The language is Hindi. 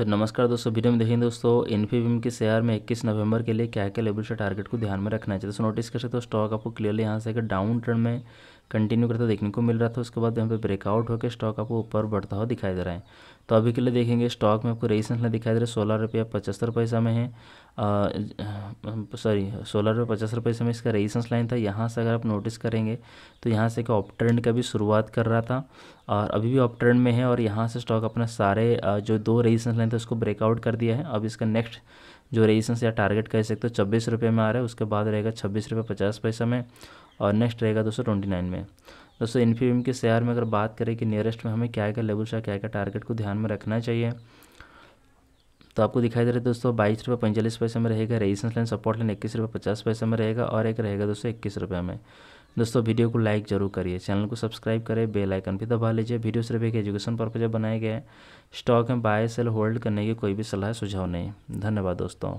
तो नमस्कार दोस्तों वीडियो में देखेंगे दोस्तों इन्फीबीम के शेयर में 21 नवंबर के लिए क्या क्या लेवल से टारगेट को ध्यान में रखना चाहिए दोस्तों नोटिस कर सकते हो स्टॉक आपको क्लियरली यहाँ से डाउन ट्रेंड में कंटिन्यू करता देखने को मिल रहा था उसके बाद यहाँ पे ब्रेकआउट होकर स्टॉक आपको ऊपर बढ़ता हुआ दिखाई दे रहा है तो अभी के लिए देखेंगे स्टॉक में आपको रेजिस्टेंस दिखाई दे रहा है सोलह रुपया पचहत्तर पैसा में है सॉरी सोलह रुपये पचहत्तर पैसे में इसका रेजिस्टेंस लाइन था यहाँ से अगर आप नोटिस करेंगे तो यहाँ से एक ऑप ट्रेंड का भी शुरुआत कर रहा था और अभी भी ऑप ट्रेंड में है और यहाँ से स्टॉक अपना सारे जो दो रेजिस्टेंस लाइन था उसको ब्रेकआउट कर दिया है अब इसका नेक्स्ट जो रेजिस्टेंस या टारगेट कह सकते हो छब्बीस रुपये में आ रहा है उसके बाद रहेगा छब्बीस रुपये पचास पैसा में और नेक्स्ट रहेगा दोस्तों ट्वेंटी नाइन में दोस्तों इन्फीबीम के शेयर में अगर बात करें कि नियरेस्ट में हमें क्या क्या लेवल या क्या क्या टारगेट को ध्यान में रखना चाहिए तो आपको दिखाई दे रहा है दोस्तों बाईस रुपये पैंतालीस पैसे में रहेगा रेजिस्टेंस लाइन सपोर्ट लाइन इक्कीस रुपये पचास पैसे में रहेगा और एक रहेगा दोस्तों इक्कीस रुपये में दोस्तों वीडियो को लाइक जरूर करिए चैनल को सब्सक्राइब करें बेल आइकन भी दबा लीजिए वीडियो सिर्फ एक एजुकेशन पर्पज बनाए गए है स्टॉक में बाय सेल होल्ड करने की कोई भी सलाह सुझाव नहीं धन्यवाद दोस्तों